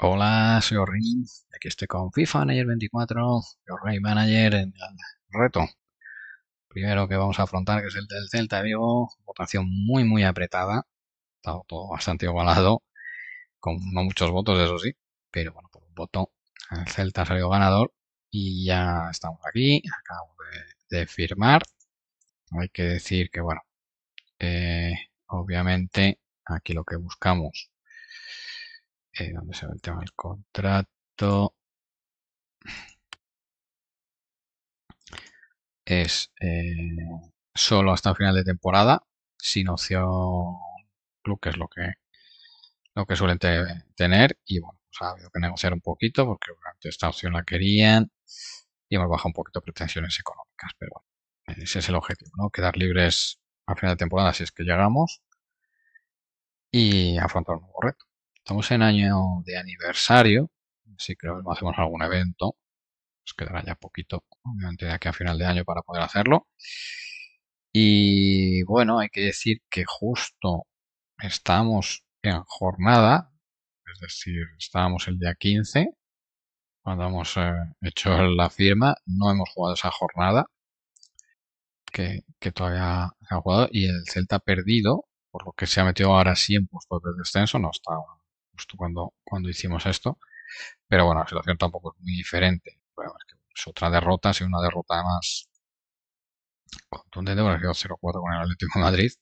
Hola, soy Orrin, aquí estoy con FIFA Manager 24, el Rey Manager en el reto. Primero que vamos a afrontar, que es el del Celta digo votación muy muy apretada, está todo bastante igualado, con no muchos votos eso sí, pero bueno, por un voto el Celta salió ganador y ya estamos aquí, acabo de, firmar. Hay que decir que bueno, eh, obviamente aquí lo que buscamos eh, Donde se ve el tema del contrato? Es eh, solo hasta el final de temporada, sin opción club, que es lo que, lo que suelen tener. Y bueno, pues ha habido que negociar un poquito porque obviamente esta opción la querían y hemos bajado un poquito pretensiones económicas. Pero bueno, ese es el objetivo, ¿no? Quedar libres al final de temporada si es que llegamos y afrontar un nuevo reto. Estamos en año de aniversario, así que hacemos algún evento. Nos quedará ya poquito, obviamente, de aquí a final de año para poder hacerlo. Y bueno, hay que decir que justo estamos en jornada, es decir, estábamos el día 15 cuando hemos eh, hecho la firma, no hemos jugado esa jornada que, todavía se ha jugado y el Celta ha perdido, por lo que se ha metido ahora sí en puestos de descenso, no está justo cuando, cuando hicimos esto. Pero bueno, la situación tampoco es muy diferente. es, otra derrota, ha una derrota más contundente, porque 0-4 con el Atlético de Madrid.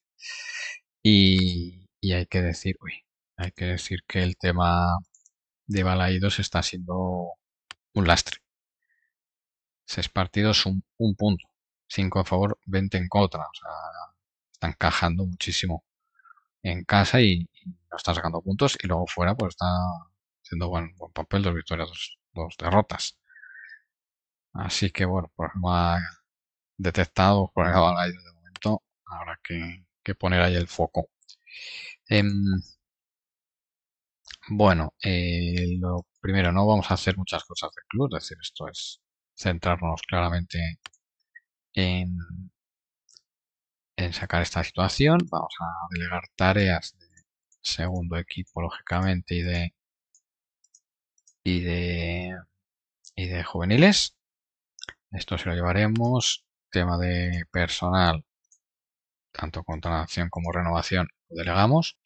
Y, hay que decir, uy, hay que decir que el tema de Balaidos está siendo un lastre. Seis partidos, un, un punto. Cinco a favor, 20 en contra. O sea, están cajando muchísimo en casa y, no está sacando puntos y luego fuera pues está haciendo buen, buen papel, dos victorias, dos, derrotas. Así que bueno, pues ha detectado por el de momento, habrá que, que, poner ahí el foco. Em, bueno, eh, lo primero, no vamos a hacer muchas cosas del club, es decir, esto es centrarnos claramente en, en sacar esta situación. Vamos a delegar tareas de segundo equipo, lógicamente, y de, y de, y de juveniles. Esto se lo llevaremos. Tema de personal, tanto contratación como renovación, lo delegamos.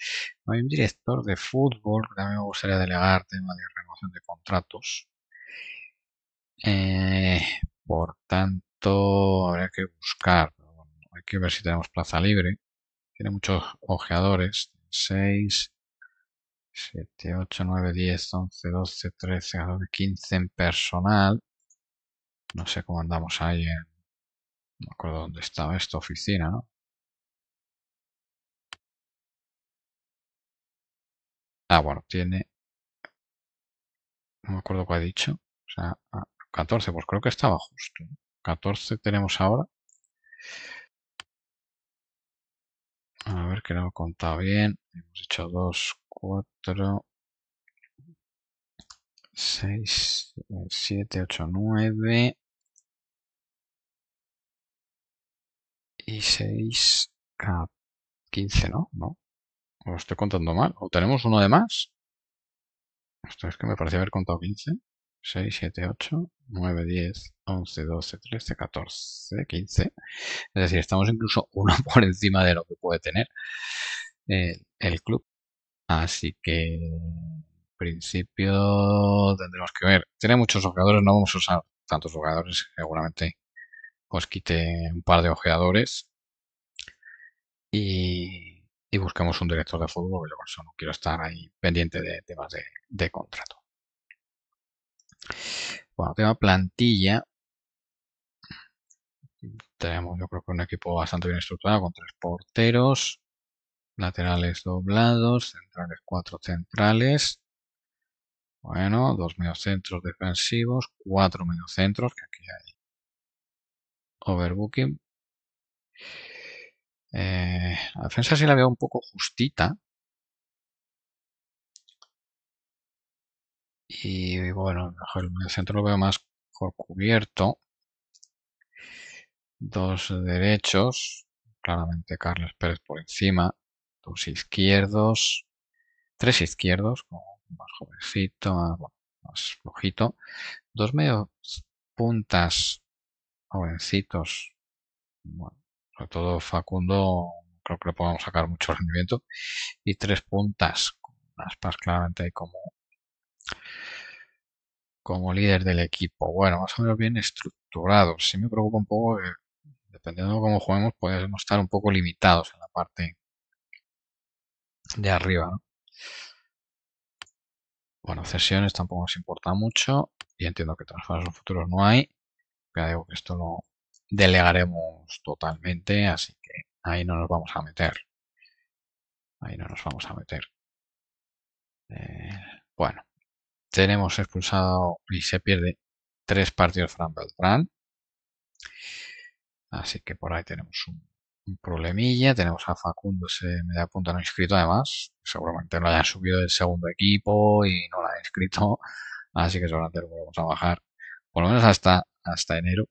hay un director de fútbol, también me gustaría delegar tema de renovación de contratos. Eh, por tanto, habría que buscar hay que ver si tenemos plaza libre. Tiene muchos ojeadores. 6, 7, 8, 9, 10, 11, 12, 13, 14, 15 en personal. No sé cómo andamos ahí No me acuerdo dónde estaba esta oficina, ¿no? Ah, bueno, tiene... No me acuerdo cuál he dicho. O sea, 14, ah, pues creo que estaba justo. 14 tenemos ahora. A ver que no he contado bien. Hemos hecho 2, 4, 6, 7, 8, 9 y 6, 15, ¿no? No. Lo estoy contando mal. ¿O tenemos uno de más? Esto es que me parece haber contado 15. 6, 7, 8, 9, 10, 11, 12, 13, 14, 15. Es decir, estamos incluso uno por encima de lo que puede tener eh, el, club. Así que, en principio, tendremos que ver. Tiene muchos jugadores, no vamos a usar tantos jugadores, seguramente os quite un par de ojeadores y, y busquemos un director de fútbol, pero eso no quiero estar ahí pendiente de temas de, contrato. Bueno, tema plantilla. Tenemos, yo creo que un equipo bastante bien estructurado con tres porteros, laterales doblados, centrales cuatro centrales. Bueno, dos mediocentros defensivos, cuatro mediocentros, que aquí hay overbooking. Eh, la defensa sí la veo un poco justita. Y bueno, el medio centro lo veo más por cubierto dos derechos, claramente Carlos Pérez por encima, dos izquierdos, tres izquierdos, más jovencito, más, flojito, dos medios puntas jovencitos, bueno, sobre todo Facundo, creo que lo podemos sacar mucho rendimiento, y tres puntas, pas claramente hay como como líder del equipo. Bueno, más o menos bien estructurado. si me preocupa un poco dependiendo de cómo juguemos, podemos estar un poco limitados en la parte de arriba. Bueno, cesiones tampoco nos importa mucho y entiendo que los futuros no hay. Ya digo que esto lo delegaremos totalmente, así que ahí no nos vamos a meter. Ahí no nos vamos a meter. Eh, bueno, tenemos expulsado y se pierde tres partidos Fran Beltrán. Así que por ahí tenemos un, problemilla. Tenemos a Facundo, ese media punta no inscrito, además. Seguramente no haya subido del segundo equipo y no la ha inscrito. Así que seguramente lo vamos a bajar, por lo menos hasta, hasta enero.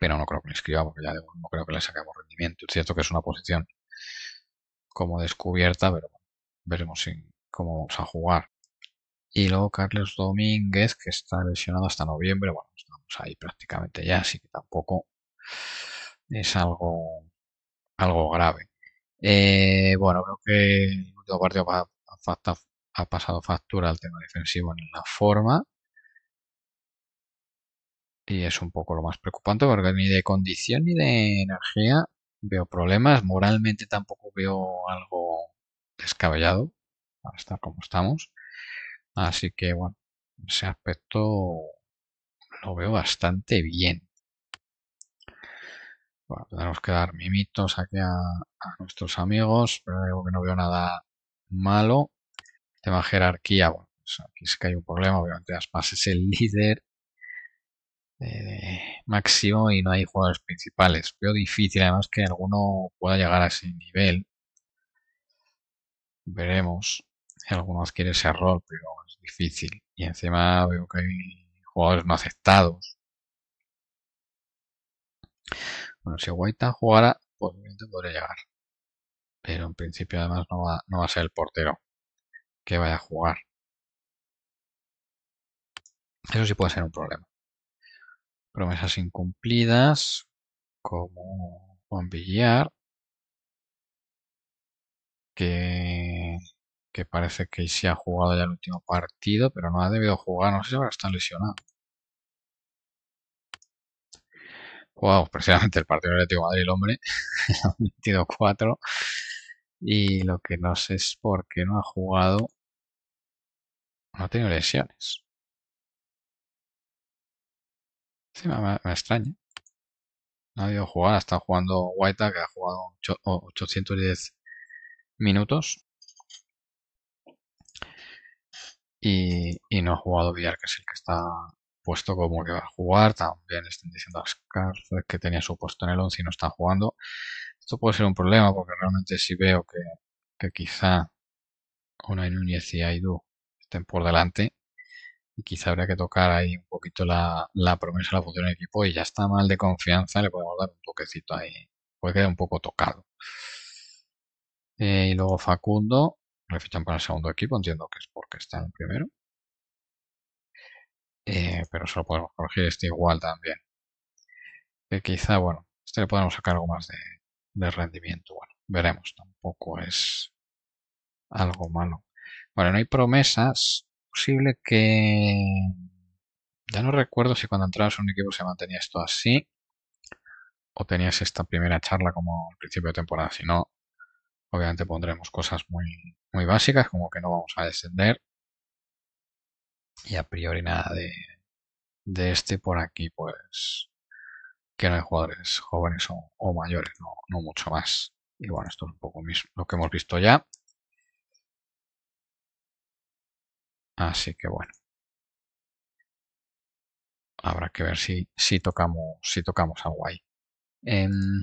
Pero no creo que lo inscriba porque ya no creo que le saquemos rendimiento. Es cierto que es una posición como descubierta, pero veremos cómo vamos a jugar. Y luego Carlos Domínguez, que está lesionado hasta noviembre. Bueno, pues, ahí prácticamente ya, así que tampoco es algo, algo grave. Eh, bueno, creo que el ha, pasado factura al tema defensivo en la forma. Y es un poco lo más preocupante porque ni de condición ni de energía veo problemas. Moralmente tampoco veo algo descabellado para estar como estamos. Así que bueno, ese aspecto lo veo bastante bien. Bueno, tenemos que dar mimitos aquí a, nuestros amigos, pero digo que no veo nada malo. tema jerarquía, bueno, pues aquí es que hay un problema, obviamente Aspas es el líder eh, máximo y no hay jugadores principales. Veo difícil además que alguno pueda llegar a ese nivel. Veremos. Algunos adquiere ese rol, pero es difícil. Y encima veo que hay jugadores no aceptados. Bueno, si Guaita jugara, pues podría llegar. Pero en principio además no va, a ser el portero que vaya a jugar. Eso sí puede ser un problema. Promesas incumplidas, como Juan que, que parece que sí ha jugado ya el último partido, pero no ha debido jugar, no sé si ahora está lesionado. jugado precisamente el partido del de Madrid, el hombre, ha metido cuatro. Y lo que no sé es por qué no ha jugado. No ha tenido lesiones. Encima me, extraña. No ha ido a jugar, está jugando Guaita, que ha jugado 810 minutos. y, no ha jugado Villar, que es el que está puesto como que va a jugar, también están diciendo a que tenía su puesto en el 11 y no está jugando. Esto puede ser un problema porque realmente si veo que, quizá una Núñez y Aidu estén por delante y quizá habría que tocar ahí un poquito la, la promesa, la función del equipo y ya está mal de confianza, le podemos dar un toquecito ahí, puede quedar un poco tocado. Eh, y luego Facundo, le fichan para el segundo equipo, entiendo que es porque está en el primero. Eh, pero solo podemos corregir este igual también. Que eh, quizá, bueno, este le podemos sacar algo más de, rendimiento. Bueno, veremos, tampoco es algo malo. Bueno, no hay promesas. Posible que... Ya no recuerdo si cuando entrabas en un equipo se mantenía esto así. O tenías esta primera charla como al principio de temporada. Si no, obviamente pondremos cosas muy, muy básicas, como que no vamos a descender y a priori nada de, de este por aquí, pues que no hay jugadores jóvenes o, mayores, no, no, mucho más. Y bueno, esto es un poco mismo, lo que hemos visto ya. Así que bueno. Habrá que ver si, si tocamos si tocamos algo ahí. Em,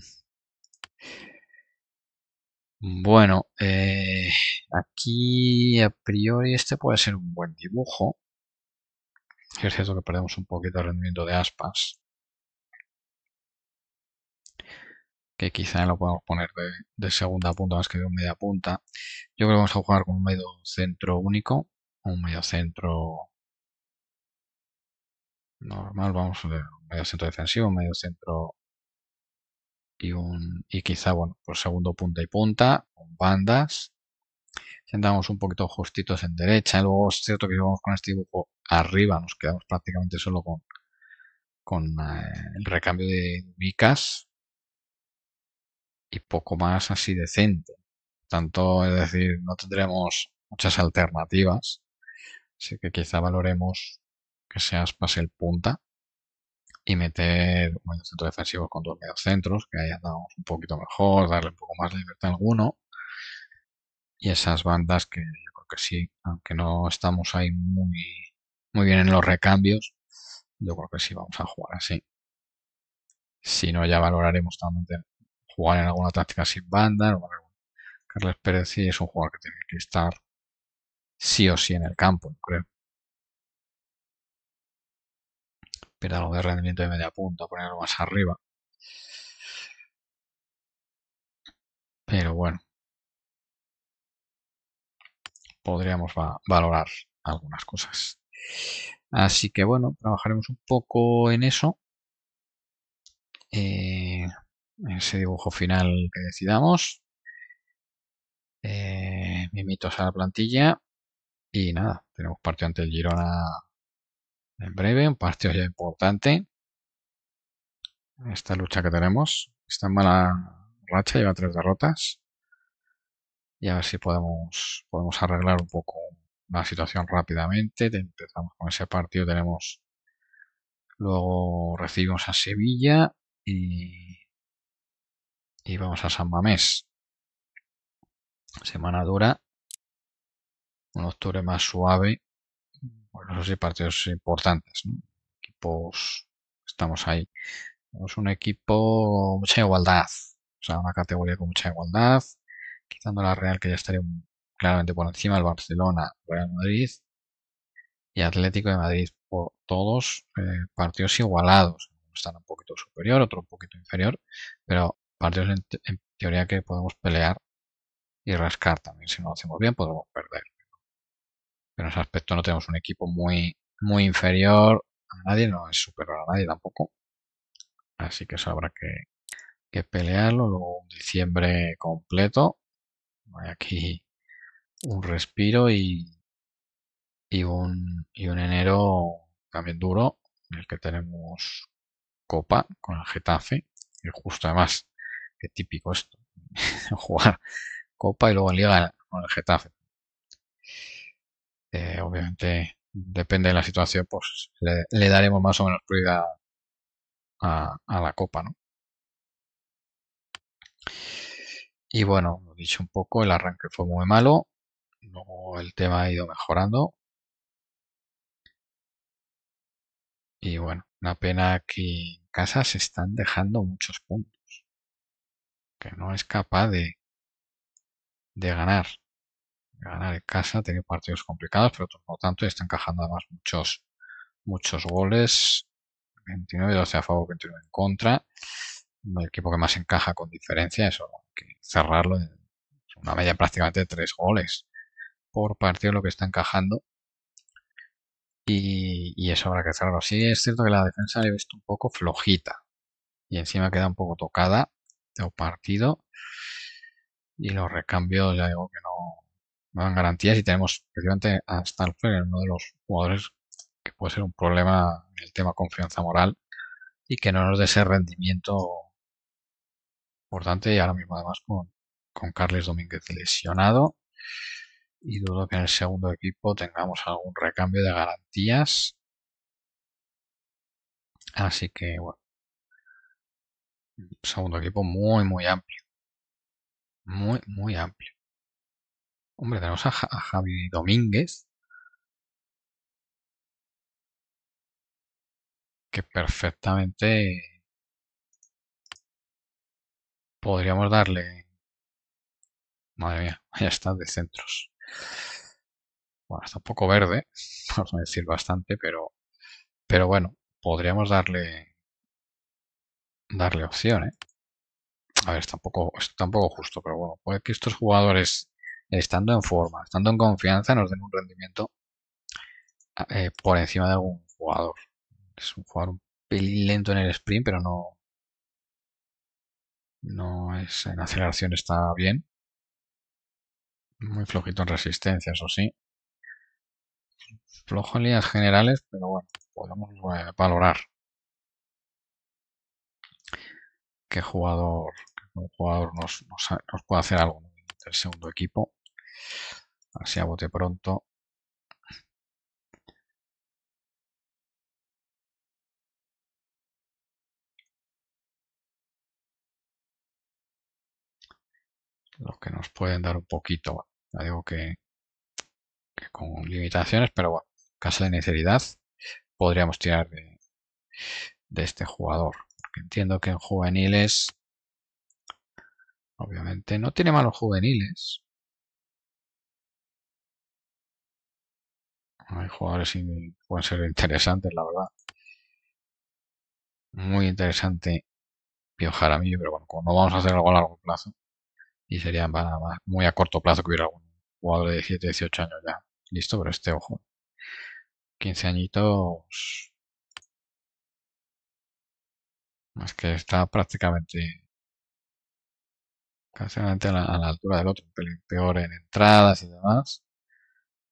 bueno, eh, aquí a priori este puede ser un buen dibujo. Es cierto que perdemos un poquito de rendimiento de aspas. Que quizá lo podemos poner de, segunda punta más que de un media punta. Yo creo que vamos a jugar con un medio centro único. Un medio centro normal. Vamos a ver un medio centro defensivo, un medio centro y un y quizá bueno, por pues segundo punta y punta, con bandas si andamos un poquito justitos en derecha, y luego es cierto que vamos con este dibujo arriba, nos quedamos prácticamente solo con, con eh, el recambio de ubicas. y poco más así decente. Tanto, es decir, no tendremos muchas alternativas, así que quizá valoremos que seas pase el punta y meter un medio centro defensivo con dos centros, que ahí andamos un poquito mejor, darle un poco más de libertad a alguno y esas bandas que yo creo que sí, aunque no estamos ahí muy, muy bien en los recambios, yo creo que sí vamos a jugar así. Si no, ya valoraremos también jugar en alguna táctica sin banda. Carlos Carles Pérez sí es un jugador que tiene que estar sí o sí en el campo, creo. Pero algo de rendimiento de media punta, ponerlo más arriba. Pero bueno, podríamos valorar algunas cosas. Así que bueno, trabajaremos un poco en eso. en eh, ese dibujo final que decidamos. Eh, mimitos a la plantilla. Y nada, tenemos partido ante el Girona en breve, un partido ya importante. Esta lucha que tenemos. Está mala racha, lleva tres derrotas y a ver si podemos, podemos arreglar un poco la situación rápidamente. Empezamos con ese partido, tenemos luego recibimos a Sevilla y, y vamos a San Mamés. Semana dura, un octubre más suave, bueno, esos sí, partidos importantes, ¿no? equipos, estamos ahí. Tenemos un equipo, mucha igualdad, o sea, una categoría con mucha igualdad, quitando la Real, que ya estaría claramente por encima, el Barcelona, Real Madrid y Atlético de Madrid, por todos eh, partidos igualados. Están un poquito superior, otro un poquito inferior, pero partidos en, teoría que podemos pelear y rascar también. Si no lo hacemos bien, podemos perder. Pero en ese aspecto no tenemos un equipo muy, muy inferior a nadie, no es superior a nadie tampoco. Así que eso habrá que, que pelearlo. Luego un diciembre completo aquí un respiro y, un, enero también duro, en el que tenemos Copa con el Getafe, Y justo además, qué típico esto, jugar Copa y luego Liga con el Getafe. Eh, obviamente, depende de la situación, pues le, daremos más o menos prioridad a, a la Copa, ¿no? Y bueno, lo dicho un poco, el arranque fue muy malo, luego el tema ha ido mejorando. Y bueno, una pena que en casa se están dejando muchos puntos, que no es capaz de, de ganar. ganar en casa, tiene partidos complicados, pero por lo tanto está encajando además muchos, muchos goles, 29 12 a favor, 29 en contra. El equipo que más encaja con diferencia, eso cerrarlo en una media prácticamente de tres goles por partido lo que está encajando. Y, y eso habrá que cerrarlo. Sí es cierto que la defensa he visto un poco flojita. Y encima queda un poco tocada de partido. Y los recambios ya digo que no, dan garantías. Y tenemos precisamente a en uno de los jugadores que puede ser un problema en el tema confianza moral y que no nos dé ese rendimiento importante y ahora mismo además con, con Carles Domínguez lesionado y dudo que en el segundo equipo tengamos algún recambio de garantías. Así que bueno, segundo equipo muy muy amplio. Muy muy amplio. Hombre, tenemos a Javi Domínguez, que perfectamente Podríamos darle... Madre mía, ya está, de centros. Bueno, está un poco verde, vamos a decir bastante, pero, pero bueno, podríamos darle darle opción, ¿eh? A ver, está un poco justo, pero bueno, puede que estos jugadores, estando en forma, estando en confianza, nos den un rendimiento eh, por encima de algún jugador. Es un jugador un pelín lento en el sprint, pero no, no es en aceleración está bien. Muy flojito en resistencia, eso sí. Flojo en líneas generales, pero bueno, podemos eh, valorar qué jugador, un jugador nos, nos, nos, puede hacer algo del segundo equipo. Así a bote pronto. los que nos pueden dar un poquito, ya digo que, con limitaciones, pero bueno, en caso de necesidad podríamos tirar de, de este jugador. entiendo que en juveniles, obviamente, no tiene malos juveniles. Hay jugadores que pueden ser interesantes, la verdad. Muy interesante piojar a mí, pero bueno, como no vamos a hacer algo a largo plazo, y sería más, muy a corto plazo que hubiera algún jugador de 17, 18 años ya listo, pero este, ojo, 15 añitos. Es que está prácticamente casi a la, a la altura del otro, peor en entradas y demás,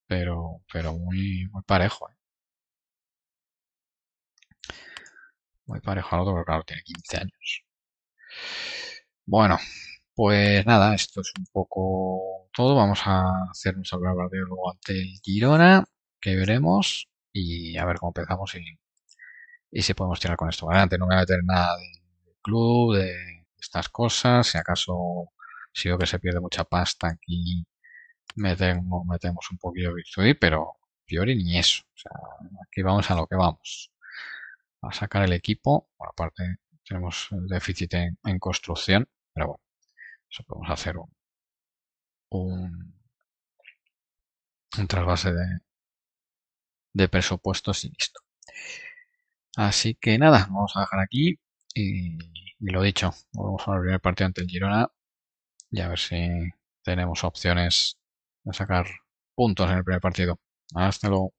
pero, pero muy, muy parejo. ¿eh? Muy parejo al otro, pero claro, tiene 15 años. Bueno, pues nada, esto es un poco todo. Vamos a hacer nuestro grabadero luego ante el Girona, que veremos, y a ver cómo empezamos y, si podemos tirar con esto adelante. No me voy a meter nada del club, de estas cosas. Si acaso, si veo que se pierde mucha pasta aquí, metemos, un poquillo de virtud, pero priori ni eso. O sea, aquí vamos a lo que vamos. A sacar el equipo. Bueno, aparte, tenemos déficit en construcción, pero bueno o podemos hacer un, un, trasvase de, de presupuestos y listo. Así que nada, vamos a dejar aquí y, lo dicho, volvemos al primer partido ante el Girona y a ver si tenemos opciones de sacar puntos en el primer partido. Hasta luego.